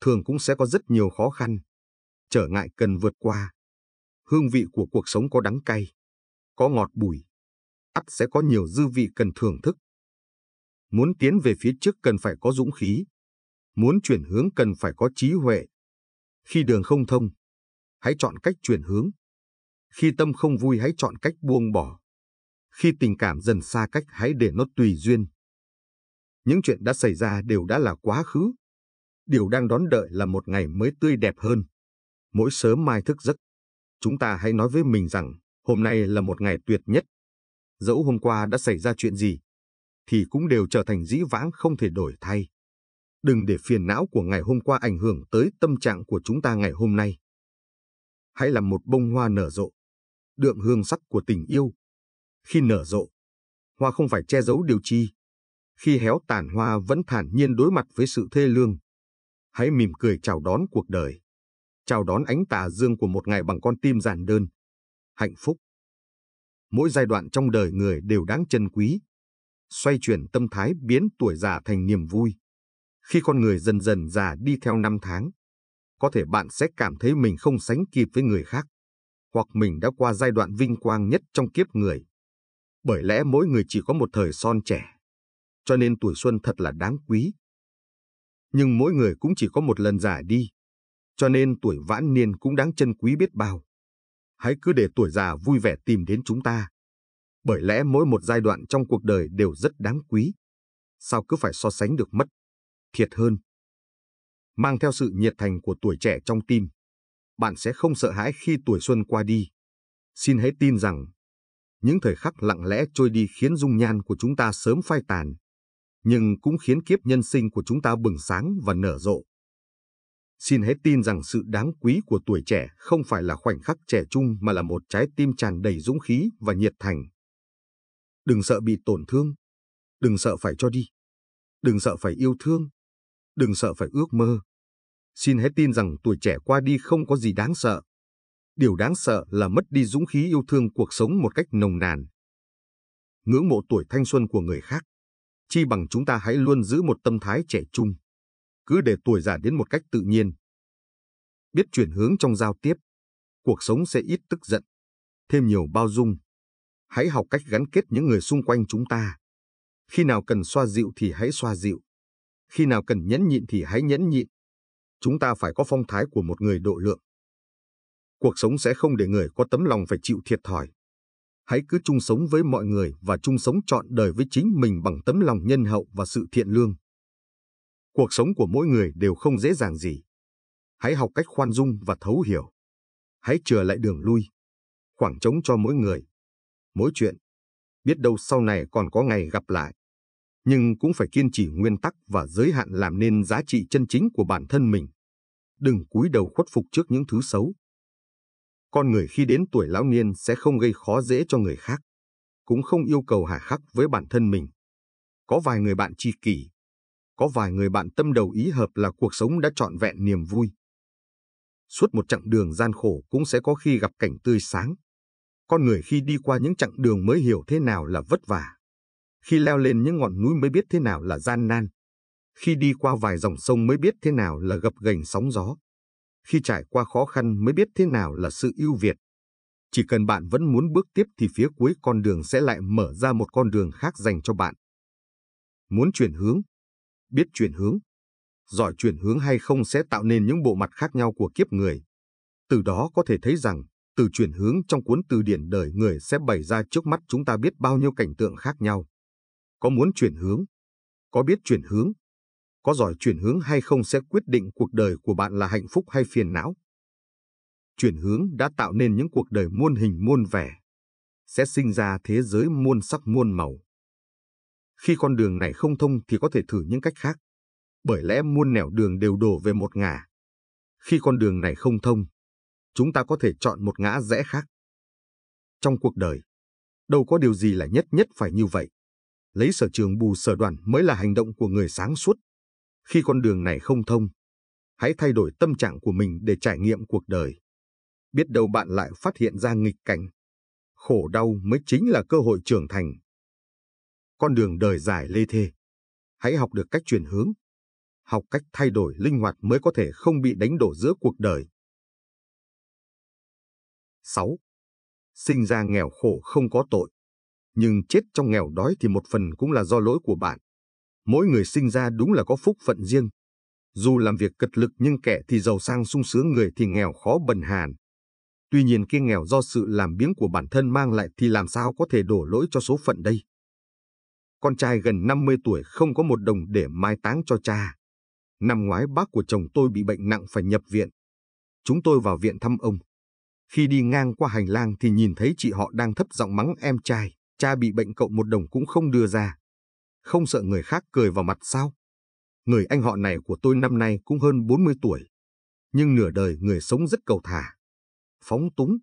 thường cũng sẽ có rất nhiều khó khăn, trở ngại cần vượt qua. Hương vị của cuộc sống có đắng cay, có ngọt bùi, ắt sẽ có nhiều dư vị cần thưởng thức. Muốn tiến về phía trước cần phải có dũng khí, muốn chuyển hướng cần phải có trí huệ. Khi đường không thông, hãy chọn cách chuyển hướng. Khi tâm không vui hãy chọn cách buông bỏ. Khi tình cảm dần xa cách hãy để nó tùy duyên. Những chuyện đã xảy ra đều đã là quá khứ. Điều đang đón đợi là một ngày mới tươi đẹp hơn. Mỗi sớm mai thức giấc, chúng ta hãy nói với mình rằng hôm nay là một ngày tuyệt nhất. Dẫu hôm qua đã xảy ra chuyện gì, thì cũng đều trở thành dĩ vãng không thể đổi thay. Đừng để phiền não của ngày hôm qua ảnh hưởng tới tâm trạng của chúng ta ngày hôm nay. Hãy làm một bông hoa nở rộ, đượm hương sắc của tình yêu khi nở rộ, hoa không phải che giấu điều chi. Khi héo tàn hoa vẫn thản nhiên đối mặt với sự thê lương. Hãy mỉm cười chào đón cuộc đời. Chào đón ánh tà dương của một ngày bằng con tim giản đơn. Hạnh phúc. Mỗi giai đoạn trong đời người đều đáng trân quý. Xoay chuyển tâm thái biến tuổi già thành niềm vui. Khi con người dần dần già đi theo năm tháng, có thể bạn sẽ cảm thấy mình không sánh kịp với người khác, hoặc mình đã qua giai đoạn vinh quang nhất trong kiếp người bởi lẽ mỗi người chỉ có một thời son trẻ, cho nên tuổi xuân thật là đáng quý. Nhưng mỗi người cũng chỉ có một lần già đi, cho nên tuổi vãn niên cũng đáng trân quý biết bao. Hãy cứ để tuổi già vui vẻ tìm đến chúng ta, bởi lẽ mỗi một giai đoạn trong cuộc đời đều rất đáng quý. Sao cứ phải so sánh được mất, thiệt hơn. Mang theo sự nhiệt thành của tuổi trẻ trong tim, bạn sẽ không sợ hãi khi tuổi xuân qua đi. Xin hãy tin rằng những thời khắc lặng lẽ trôi đi khiến dung nhan của chúng ta sớm phai tàn, nhưng cũng khiến kiếp nhân sinh của chúng ta bừng sáng và nở rộ. Xin hãy tin rằng sự đáng quý của tuổi trẻ không phải là khoảnh khắc trẻ trung mà là một trái tim tràn đầy dũng khí và nhiệt thành. Đừng sợ bị tổn thương, đừng sợ phải cho đi, đừng sợ phải yêu thương, đừng sợ phải ước mơ. Xin hãy tin rằng tuổi trẻ qua đi không có gì đáng sợ, Điều đáng sợ là mất đi dũng khí yêu thương cuộc sống một cách nồng nàn. Ngưỡng mộ tuổi thanh xuân của người khác, chi bằng chúng ta hãy luôn giữ một tâm thái trẻ trung, cứ để tuổi già đến một cách tự nhiên. Biết chuyển hướng trong giao tiếp, cuộc sống sẽ ít tức giận, thêm nhiều bao dung. Hãy học cách gắn kết những người xung quanh chúng ta. Khi nào cần xoa dịu thì hãy xoa dịu. Khi nào cần nhẫn nhịn thì hãy nhẫn nhịn. Chúng ta phải có phong thái của một người độ lượng cuộc sống sẽ không để người có tấm lòng phải chịu thiệt thòi. Hãy cứ chung sống với mọi người và chung sống trọn đời với chính mình bằng tấm lòng nhân hậu và sự thiện lương. Cuộc sống của mỗi người đều không dễ dàng gì. Hãy học cách khoan dung và thấu hiểu. Hãy chừa lại đường lui, khoảng trống cho mỗi người, mỗi chuyện. Biết đâu sau này còn có ngày gặp lại. Nhưng cũng phải kiên trì nguyên tắc và giới hạn làm nên giá trị chân chính của bản thân mình. Đừng cúi đầu khuất phục trước những thứ xấu, con người khi đến tuổi lão niên sẽ không gây khó dễ cho người khác, cũng không yêu cầu hà khắc với bản thân mình. Có vài người bạn tri kỷ, có vài người bạn tâm đầu ý hợp là cuộc sống đã trọn vẹn niềm vui. Suốt một chặng đường gian khổ cũng sẽ có khi gặp cảnh tươi sáng. Con người khi đi qua những chặng đường mới hiểu thế nào là vất vả. Khi leo lên những ngọn núi mới biết thế nào là gian nan. Khi đi qua vài dòng sông mới biết thế nào là gập gành sóng gió khi trải qua khó khăn mới biết thế nào là sự ưu việt. Chỉ cần bạn vẫn muốn bước tiếp thì phía cuối con đường sẽ lại mở ra một con đường khác dành cho bạn. Muốn chuyển hướng, biết chuyển hướng, giỏi chuyển hướng hay không sẽ tạo nên những bộ mặt khác nhau của kiếp người. Từ đó có thể thấy rằng, từ chuyển hướng trong cuốn từ điển đời người sẽ bày ra trước mắt chúng ta biết bao nhiêu cảnh tượng khác nhau. Có muốn chuyển hướng, có biết chuyển hướng, có giỏi chuyển hướng hay không sẽ quyết định cuộc đời của bạn là hạnh phúc hay phiền não. Chuyển hướng đã tạo nên những cuộc đời muôn hình muôn vẻ, sẽ sinh ra thế giới muôn sắc muôn màu. Khi con đường này không thông thì có thể thử những cách khác, bởi lẽ muôn nẻo đường đều đổ về một ngả. Khi con đường này không thông, chúng ta có thể chọn một ngã rẽ khác. Trong cuộc đời, đâu có điều gì là nhất nhất phải như vậy. Lấy sở trường bù sở đoàn mới là hành động của người sáng suốt khi con đường này không thông. Hãy thay đổi tâm trạng của mình để trải nghiệm cuộc đời. Biết đâu bạn lại phát hiện ra nghịch cảnh. Khổ đau mới chính là cơ hội trưởng thành. Con đường đời dài lê thê. Hãy học được cách chuyển hướng. Học cách thay đổi linh hoạt mới có thể không bị đánh đổ giữa cuộc đời. 6. Sinh ra nghèo khổ không có tội. Nhưng chết trong nghèo đói thì một phần cũng là do lỗi của bạn mỗi người sinh ra đúng là có phúc phận riêng. Dù làm việc cật lực nhưng kẻ thì giàu sang sung sướng người thì nghèo khó bần hàn. Tuy nhiên kia nghèo do sự làm biếng của bản thân mang lại thì làm sao có thể đổ lỗi cho số phận đây. Con trai gần 50 tuổi không có một đồng để mai táng cho cha. Năm ngoái bác của chồng tôi bị bệnh nặng phải nhập viện. Chúng tôi vào viện thăm ông. Khi đi ngang qua hành lang thì nhìn thấy chị họ đang thấp giọng mắng em trai. Cha bị bệnh cậu một đồng cũng không đưa ra không sợ người khác cười vào mặt sao? Người anh họ này của tôi năm nay cũng hơn 40 tuổi, nhưng nửa đời người sống rất cầu thả, phóng túng.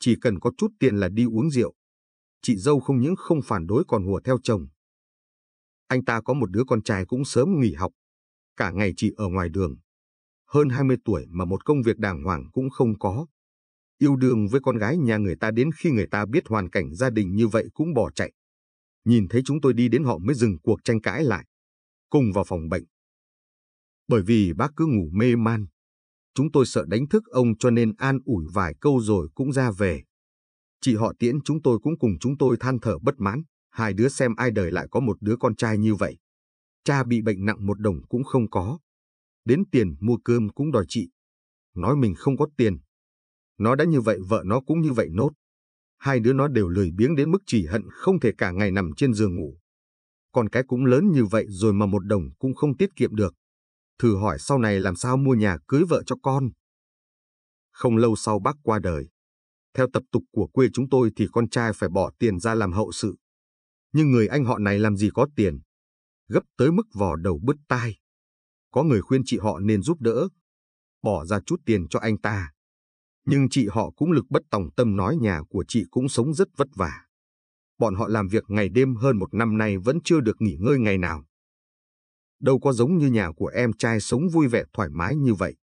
Chỉ cần có chút tiền là đi uống rượu. Chị dâu không những không phản đối còn hùa theo chồng. Anh ta có một đứa con trai cũng sớm nghỉ học, cả ngày chỉ ở ngoài đường. Hơn 20 tuổi mà một công việc đàng hoàng cũng không có. Yêu đương với con gái nhà người ta đến khi người ta biết hoàn cảnh gia đình như vậy cũng bỏ chạy nhìn thấy chúng tôi đi đến họ mới dừng cuộc tranh cãi lại, cùng vào phòng bệnh. Bởi vì bác cứ ngủ mê man, chúng tôi sợ đánh thức ông cho nên an ủi vài câu rồi cũng ra về. Chị họ tiễn chúng tôi cũng cùng chúng tôi than thở bất mãn, hai đứa xem ai đời lại có một đứa con trai như vậy. Cha bị bệnh nặng một đồng cũng không có. Đến tiền mua cơm cũng đòi chị. Nói mình không có tiền. Nó đã như vậy vợ nó cũng như vậy nốt hai đứa nó đều lười biếng đến mức chỉ hận không thể cả ngày nằm trên giường ngủ. Còn cái cũng lớn như vậy rồi mà một đồng cũng không tiết kiệm được. Thử hỏi sau này làm sao mua nhà cưới vợ cho con. Không lâu sau bác qua đời. Theo tập tục của quê chúng tôi thì con trai phải bỏ tiền ra làm hậu sự. Nhưng người anh họ này làm gì có tiền. Gấp tới mức vò đầu bứt tai. Có người khuyên chị họ nên giúp đỡ. Bỏ ra chút tiền cho anh ta nhưng chị họ cũng lực bất tòng tâm nói nhà của chị cũng sống rất vất vả. Bọn họ làm việc ngày đêm hơn một năm nay vẫn chưa được nghỉ ngơi ngày nào. Đâu có giống như nhà của em trai sống vui vẻ thoải mái như vậy.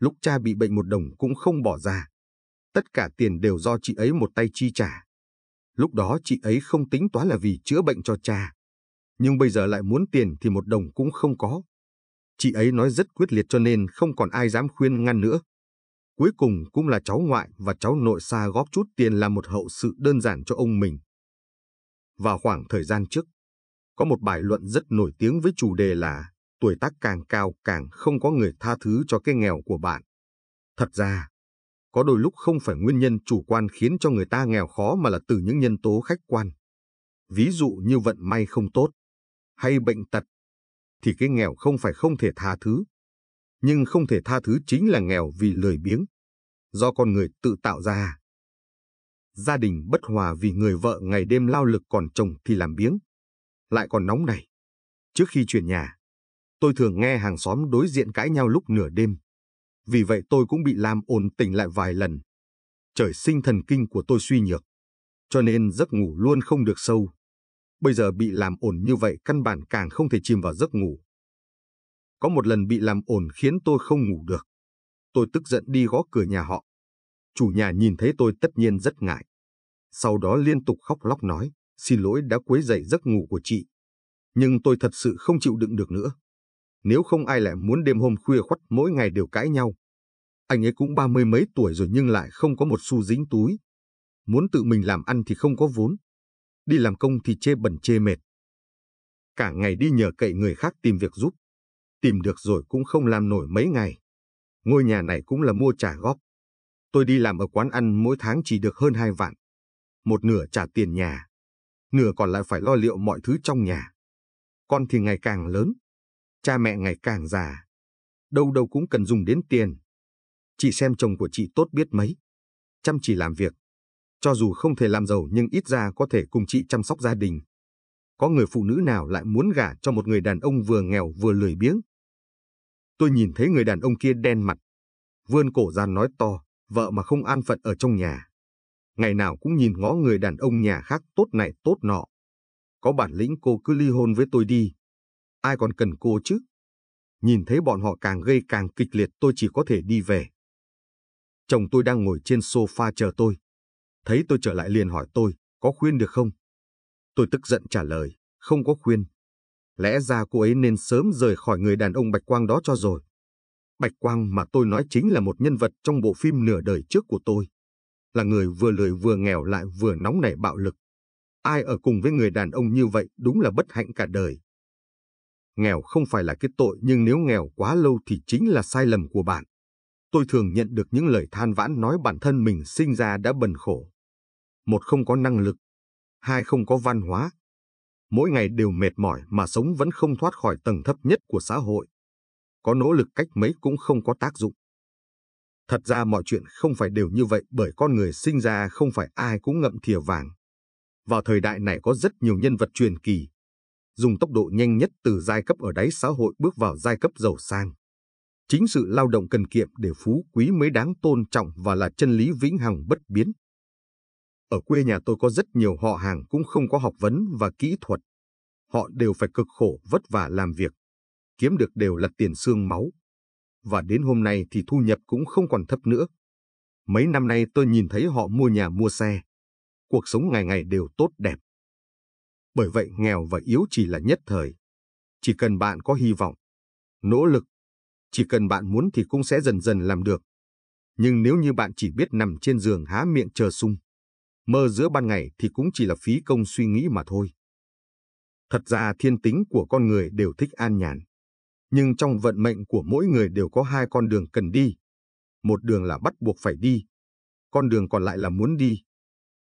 Lúc cha bị bệnh một đồng cũng không bỏ ra. Tất cả tiền đều do chị ấy một tay chi trả. Lúc đó chị ấy không tính toán là vì chữa bệnh cho cha. Nhưng bây giờ lại muốn tiền thì một đồng cũng không có. Chị ấy nói rất quyết liệt cho nên không còn ai dám khuyên ngăn nữa cuối cùng cũng là cháu ngoại và cháu nội xa góp chút tiền làm một hậu sự đơn giản cho ông mình. Vào khoảng thời gian trước, có một bài luận rất nổi tiếng với chủ đề là tuổi tác càng cao càng không có người tha thứ cho cái nghèo của bạn. Thật ra, có đôi lúc không phải nguyên nhân chủ quan khiến cho người ta nghèo khó mà là từ những nhân tố khách quan. Ví dụ như vận may không tốt, hay bệnh tật, thì cái nghèo không phải không thể tha thứ, nhưng không thể tha thứ chính là nghèo vì lười biếng, do con người tự tạo ra. Gia đình bất hòa vì người vợ ngày đêm lao lực còn chồng thì làm biếng, lại còn nóng này. Trước khi chuyển nhà, tôi thường nghe hàng xóm đối diện cãi nhau lúc nửa đêm. Vì vậy tôi cũng bị làm ổn tỉnh lại vài lần. Trời sinh thần kinh của tôi suy nhược, cho nên giấc ngủ luôn không được sâu. Bây giờ bị làm ổn như vậy căn bản càng không thể chìm vào giấc ngủ. Có một lần bị làm ồn khiến tôi không ngủ được. Tôi tức giận đi gõ cửa nhà họ. Chủ nhà nhìn thấy tôi tất nhiên rất ngại. Sau đó liên tục khóc lóc nói, xin lỗi đã quấy dậy giấc ngủ của chị. Nhưng tôi thật sự không chịu đựng được nữa. Nếu không ai lại muốn đêm hôm khuya khuất mỗi ngày đều cãi nhau. Anh ấy cũng ba mươi mấy tuổi rồi nhưng lại không có một xu dính túi. Muốn tự mình làm ăn thì không có vốn. Đi làm công thì chê bẩn chê mệt. Cả ngày đi nhờ cậy người khác tìm việc giúp tìm được rồi cũng không làm nổi mấy ngày. Ngôi nhà này cũng là mua trả góp. Tôi đi làm ở quán ăn mỗi tháng chỉ được hơn hai vạn. Một nửa trả tiền nhà, nửa còn lại phải lo liệu mọi thứ trong nhà. Con thì ngày càng lớn, cha mẹ ngày càng già. Đâu đâu cũng cần dùng đến tiền. Chị xem chồng của chị tốt biết mấy. Chăm chỉ làm việc. Cho dù không thể làm giàu nhưng ít ra có thể cùng chị chăm sóc gia đình có người phụ nữ nào lại muốn gả cho một người đàn ông vừa nghèo vừa lười biếng, tôi nhìn thấy người đàn ông kia đen mặt, vươn cổ ra nói to, vợ mà không an phận ở trong nhà. Ngày nào cũng nhìn ngó người đàn ông nhà khác tốt này tốt nọ. Có bản lĩnh cô cứ ly hôn với tôi đi. Ai còn cần cô chứ? Nhìn thấy bọn họ càng gây càng kịch liệt tôi chỉ có thể đi về. Chồng tôi đang ngồi trên sofa chờ tôi. Thấy tôi trở lại liền hỏi tôi, có khuyên được không? Tôi tức giận trả lời, không có khuyên. Lẽ ra cô ấy nên sớm rời khỏi người đàn ông Bạch Quang đó cho rồi. Bạch Quang mà tôi nói chính là một nhân vật trong bộ phim nửa đời trước của tôi. Là người vừa lười vừa nghèo lại vừa nóng nảy bạo lực. Ai ở cùng với người đàn ông như vậy đúng là bất hạnh cả đời. Nghèo không phải là cái tội nhưng nếu nghèo quá lâu thì chính là sai lầm của bạn. Tôi thường nhận được những lời than vãn nói bản thân mình sinh ra đã bần khổ. Một không có năng lực, hai không có văn hóa, mỗi ngày đều mệt mỏi mà sống vẫn không thoát khỏi tầng thấp nhất của xã hội. Có nỗ lực cách mấy cũng không có tác dụng. Thật ra mọi chuyện không phải đều như vậy bởi con người sinh ra không phải ai cũng ngậm thìa vàng. Vào thời đại này có rất nhiều nhân vật truyền kỳ, dùng tốc độ nhanh nhất từ giai cấp ở đáy xã hội bước vào giai cấp giàu sang. Chính sự lao động cần kiệm để phú quý mới đáng tôn trọng và là chân lý vĩnh hằng bất biến. Ở quê nhà tôi có rất nhiều họ hàng cũng không có học vấn và kỹ thuật. Họ đều phải cực khổ vất vả làm việc, kiếm được đều là tiền xương máu. Và đến hôm nay thì thu nhập cũng không còn thấp nữa. Mấy năm nay tôi nhìn thấy họ mua nhà mua xe. Cuộc sống ngày ngày đều tốt đẹp. Bởi vậy nghèo và yếu chỉ là nhất thời. Chỉ cần bạn có hy vọng, nỗ lực, chỉ cần bạn muốn thì cũng sẽ dần dần làm được. Nhưng nếu như bạn chỉ biết nằm trên giường há miệng chờ sung, mơ giữa ban ngày thì cũng chỉ là phí công suy nghĩ mà thôi. Thật ra thiên tính của con người đều thích an nhàn. Nhưng trong vận mệnh của mỗi người đều có hai con đường cần đi. Một đường là bắt buộc phải đi, con đường còn lại là muốn đi.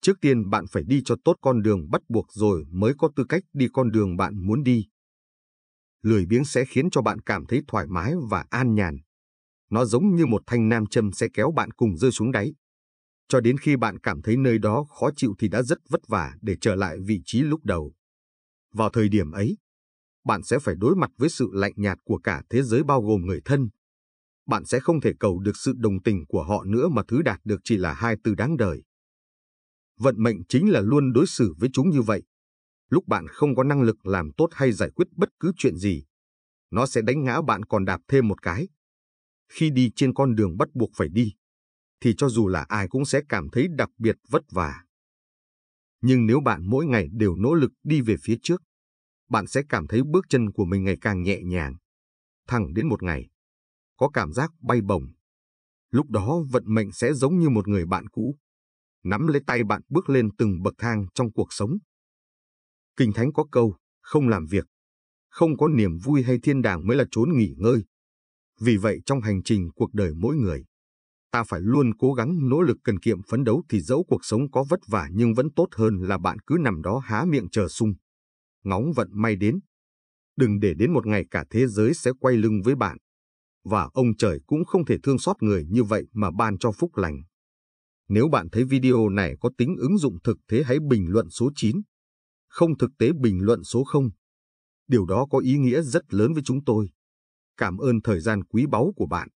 Trước tiên bạn phải đi cho tốt con đường bắt buộc rồi mới có tư cách đi con đường bạn muốn đi. Lười biếng sẽ khiến cho bạn cảm thấy thoải mái và an nhàn. Nó giống như một thanh nam châm sẽ kéo bạn cùng rơi xuống đáy, cho đến khi bạn cảm thấy nơi đó khó chịu thì đã rất vất vả để trở lại vị trí lúc đầu. Vào thời điểm ấy, bạn sẽ phải đối mặt với sự lạnh nhạt của cả thế giới bao gồm người thân. Bạn sẽ không thể cầu được sự đồng tình của họ nữa mà thứ đạt được chỉ là hai từ đáng đời. Vận mệnh chính là luôn đối xử với chúng như vậy. Lúc bạn không có năng lực làm tốt hay giải quyết bất cứ chuyện gì, nó sẽ đánh ngã bạn còn đạp thêm một cái. Khi đi trên con đường bắt buộc phải đi, thì cho dù là ai cũng sẽ cảm thấy đặc biệt vất vả. Nhưng nếu bạn mỗi ngày đều nỗ lực đi về phía trước, bạn sẽ cảm thấy bước chân của mình ngày càng nhẹ nhàng. Thẳng đến một ngày, có cảm giác bay bổng. Lúc đó vận mệnh sẽ giống như một người bạn cũ, nắm lấy tay bạn bước lên từng bậc thang trong cuộc sống. Kinh Thánh có câu, không làm việc, không có niềm vui hay thiên đàng mới là chốn nghỉ ngơi. Vì vậy trong hành trình cuộc đời mỗi người, Ta phải luôn cố gắng nỗ lực cần kiệm phấn đấu thì dẫu cuộc sống có vất vả nhưng vẫn tốt hơn là bạn cứ nằm đó há miệng chờ sung. Ngóng vận may đến. Đừng để đến một ngày cả thế giới sẽ quay lưng với bạn. Và ông trời cũng không thể thương xót người như vậy mà ban cho phúc lành. Nếu bạn thấy video này có tính ứng dụng thực thế hãy bình luận số 9. Không thực tế bình luận số 0. Điều đó có ý nghĩa rất lớn với chúng tôi. Cảm ơn thời gian quý báu của bạn.